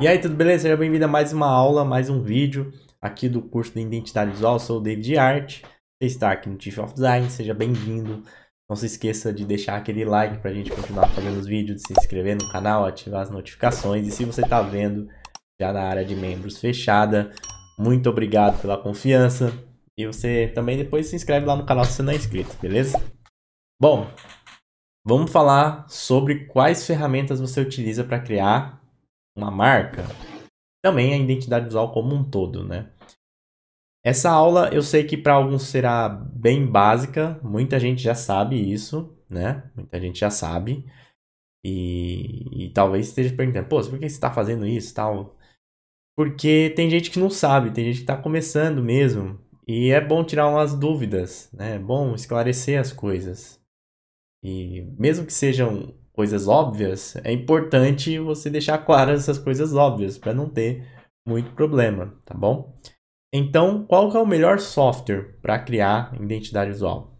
E aí, tudo beleza? Seja bem-vindo a mais uma aula, mais um vídeo aqui do curso de Identidade Visual. Eu sou o David Arte você está aqui no Chief of Design, seja bem-vindo. Não se esqueça de deixar aquele like para a gente continuar fazendo os vídeos, de se inscrever no canal, ativar as notificações. E se você está vendo já na área de membros fechada, muito obrigado pela confiança. E você também depois se inscreve lá no canal se você não é inscrito, beleza? Bom, vamos falar sobre quais ferramentas você utiliza para criar uma marca, também a identidade visual como um todo, né? Essa aula eu sei que para alguns será bem básica, muita gente já sabe isso, né? Muita gente já sabe. E, e talvez esteja perguntando, pô, por que você está fazendo isso tal? Porque tem gente que não sabe, tem gente que está começando mesmo. E é bom tirar umas dúvidas, né? É bom esclarecer as coisas. E mesmo que sejam coisas óbvias, é importante você deixar claras essas coisas óbvias para não ter muito problema, tá bom? Então, qual é o melhor software para criar identidade visual?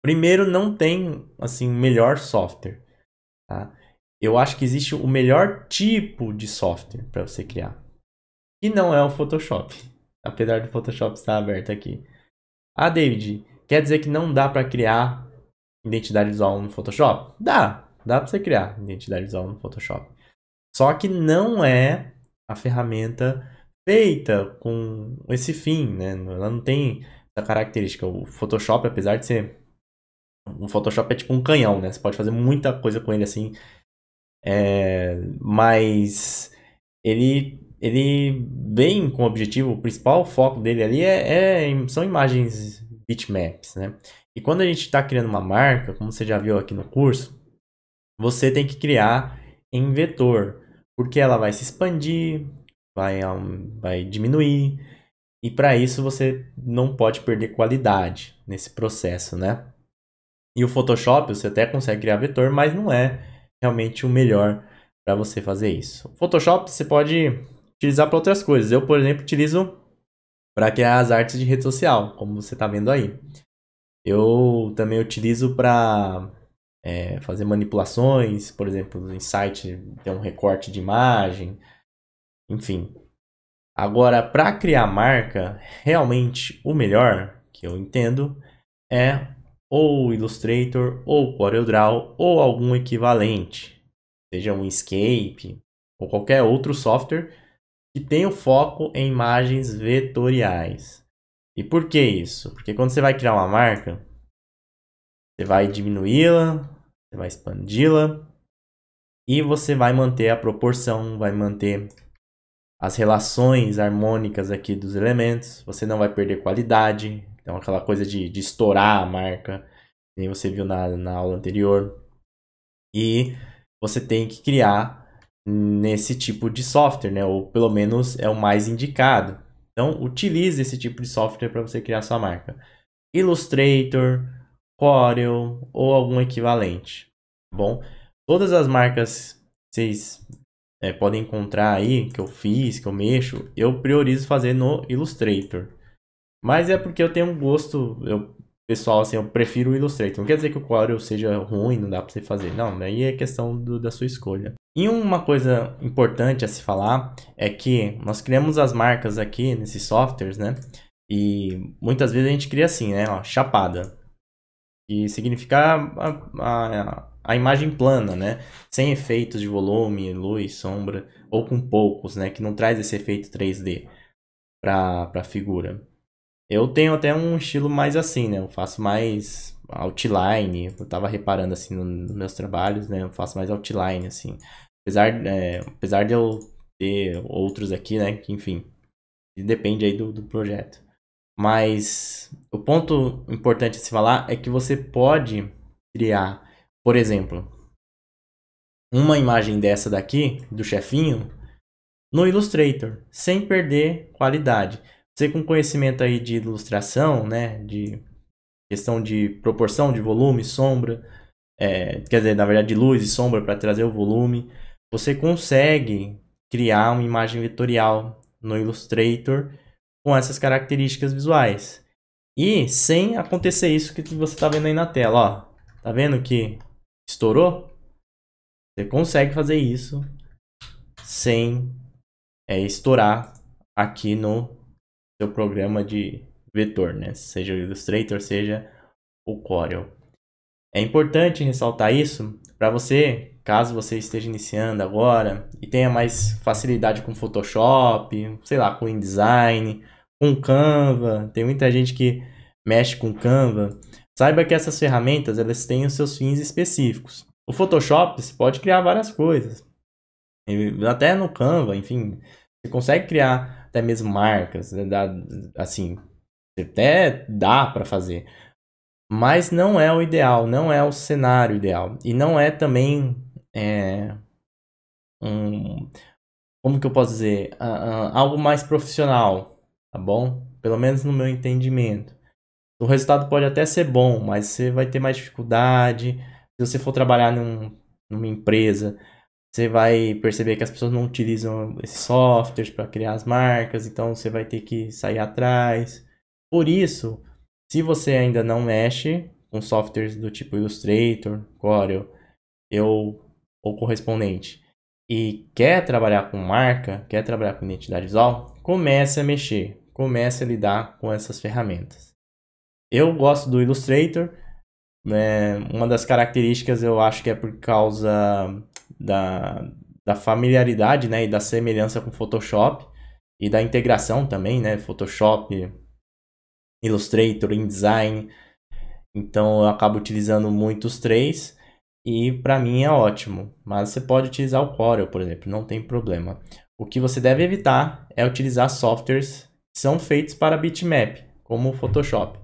Primeiro, não tem assim melhor software. Tá? Eu acho que existe o melhor tipo de software para você criar, que não é o Photoshop, apesar do Photoshop estar aberto aqui. Ah, David, quer dizer que não dá para criar identidade visual no Photoshop? Dá, Dá para você criar identidade visual no Photoshop. Só que não é a ferramenta feita com esse fim, né? Ela não tem essa característica. O Photoshop, apesar de ser. O Photoshop é tipo um canhão, né? Você pode fazer muita coisa com ele assim. É... Mas ele ele vem com o objetivo, o principal foco dele ali é, é são imagens bitmaps, né? E quando a gente está criando uma marca, como você já viu aqui no curso, você tem que criar em vetor, porque ela vai se expandir, vai, vai diminuir, e para isso você não pode perder qualidade nesse processo, né? E o Photoshop você até consegue criar vetor, mas não é realmente o melhor para você fazer isso. O Photoshop você pode utilizar para outras coisas. Eu, por exemplo, utilizo para criar as artes de rede social, como você está vendo aí. Eu também utilizo para é, fazer manipulações, por exemplo, em site ter um recorte de imagem, enfim. Agora, para criar marca, realmente o melhor, que eu entendo, é ou Illustrator, ou CorelDRAW, ou algum equivalente, seja um Escape ou qualquer outro software que tenha o foco em imagens vetoriais. E por que isso? Porque quando você vai criar uma marca, você vai diminuí-la, você vai expandi-la. E você vai manter a proporção, vai manter as relações harmônicas aqui dos elementos. Você não vai perder qualidade. Então, aquela coisa de, de estourar a marca, nem você viu na, na aula anterior. E você tem que criar nesse tipo de software, né? Ou pelo menos é o mais indicado. Então, utilize esse tipo de software para você criar sua marca. Illustrator, Corel ou algum equivalente, tá bom? Todas as marcas vocês é, podem encontrar aí, que eu fiz, que eu mexo, eu priorizo fazer no Illustrator. Mas é porque eu tenho um gosto, eu, pessoal, assim, eu prefiro o Illustrator. Não quer dizer que o Corel seja ruim, não dá para você fazer. Não, aí é questão do, da sua escolha. E uma coisa importante a se falar é que nós criamos as marcas aqui nesses softwares, né? E muitas vezes a gente cria assim, né? Ó, chapada que significa a, a, a, imagem plana, né? Sem efeitos de volume, luz, sombra, ou com poucos, né? Que não traz esse efeito 3D para a figura. Eu tenho até um estilo mais assim, né? Eu faço mais outline, eu tava reparando assim nos meus trabalhos, né? Eu faço mais outline, assim. Apesar, é, apesar de eu ter outros aqui, né? Que, enfim, depende aí do, do projeto. Mas o ponto importante de se falar é que você pode criar, por exemplo, uma imagem dessa daqui, do chefinho, no Illustrator, sem perder qualidade. Você com conhecimento aí de ilustração, né, de questão de proporção de volume, sombra, é, quer dizer, na verdade, de luz e sombra para trazer o volume, você consegue criar uma imagem vetorial no Illustrator com essas características visuais. E sem acontecer isso que você está vendo aí na tela, ó. Tá vendo que estourou? Você consegue fazer isso sem é, estourar aqui no seu programa de vetor, né? Seja o Illustrator, seja o Corel. É importante ressaltar isso para você, caso você esteja iniciando agora e tenha mais facilidade com Photoshop, sei lá, com InDesign, com Canva, tem muita gente que mexe com Canva. Saiba que essas ferramentas, elas têm os seus fins específicos. O Photoshop, você pode criar várias coisas. Até no Canva, enfim, você consegue criar até mesmo marcas, né, assim, até dá para fazer. Mas não é o ideal, não é o cenário ideal. E não é também é, um, como que eu posso dizer? Uh, uh, algo mais profissional tá bom? Pelo menos no meu entendimento. O resultado pode até ser bom, mas você vai ter mais dificuldade. Se você for trabalhar num, numa empresa, você vai perceber que as pessoas não utilizam esses softwares para criar as marcas, então você vai ter que sair atrás. Por isso, se você ainda não mexe com softwares do tipo Illustrator, Corel, eu ou correspondente e quer trabalhar com marca, quer trabalhar com identidade visual, comece a mexer comece a lidar com essas ferramentas. Eu gosto do Illustrator, é, uma das características eu acho que é por causa da, da familiaridade né, e da semelhança com Photoshop e da integração também, né? Photoshop, Illustrator, InDesign. Então eu acabo utilizando muito os três e para mim é ótimo. Mas você pode utilizar o Corel, por exemplo, não tem problema. O que você deve evitar é utilizar softwares são feitos para bitmap, como o Photoshop.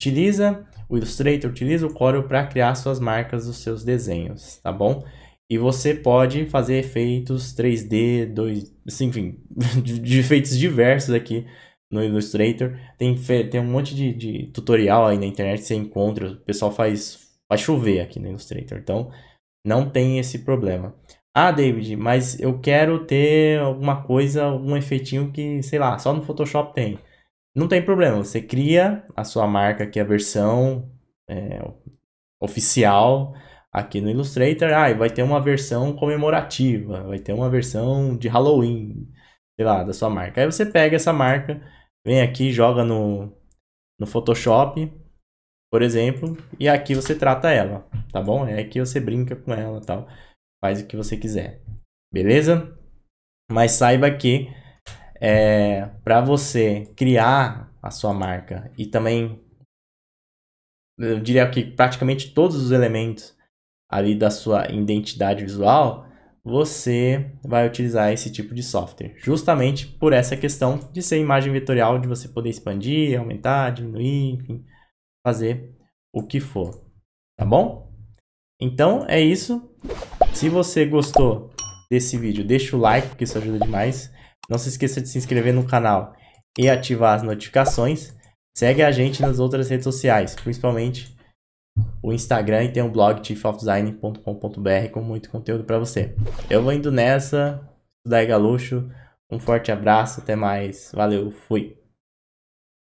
Utiliza o Illustrator, utiliza o Corel para criar suas marcas os seus desenhos, tá bom? E você pode fazer efeitos 3D, 2, assim, enfim, de efeitos diversos aqui no Illustrator. Tem, tem um monte de, de tutorial aí na internet que você encontra, o pessoal faz, faz chover aqui no Illustrator. Então, não tem esse problema. Ah, David, mas eu quero ter alguma coisa, algum efeitinho que, sei lá, só no Photoshop tem. Não tem problema, você cria a sua marca aqui, a versão é, oficial aqui no Illustrator. Ah, e vai ter uma versão comemorativa, vai ter uma versão de Halloween, sei lá, da sua marca. Aí você pega essa marca, vem aqui, joga no, no Photoshop, por exemplo, e aqui você trata ela, tá bom? É aqui você brinca com ela tal. Tá? Faz o que você quiser. Beleza? Mas saiba que é, para você criar a sua marca e também eu diria que praticamente todos os elementos ali da sua identidade visual, você vai utilizar esse tipo de software. Justamente por essa questão de ser imagem vetorial, de você poder expandir, aumentar, diminuir, enfim, fazer o que for. Tá bom? Então é isso. Se você gostou desse vídeo, deixa o like, porque isso ajuda demais. Não se esqueça de se inscrever no canal e ativar as notificações. Segue a gente nas outras redes sociais, principalmente o Instagram e tem o um blog chiefofdesign.com.br com muito conteúdo para você. Eu vou indo nessa, daí Galuxo. Um forte abraço, até mais. Valeu, fui.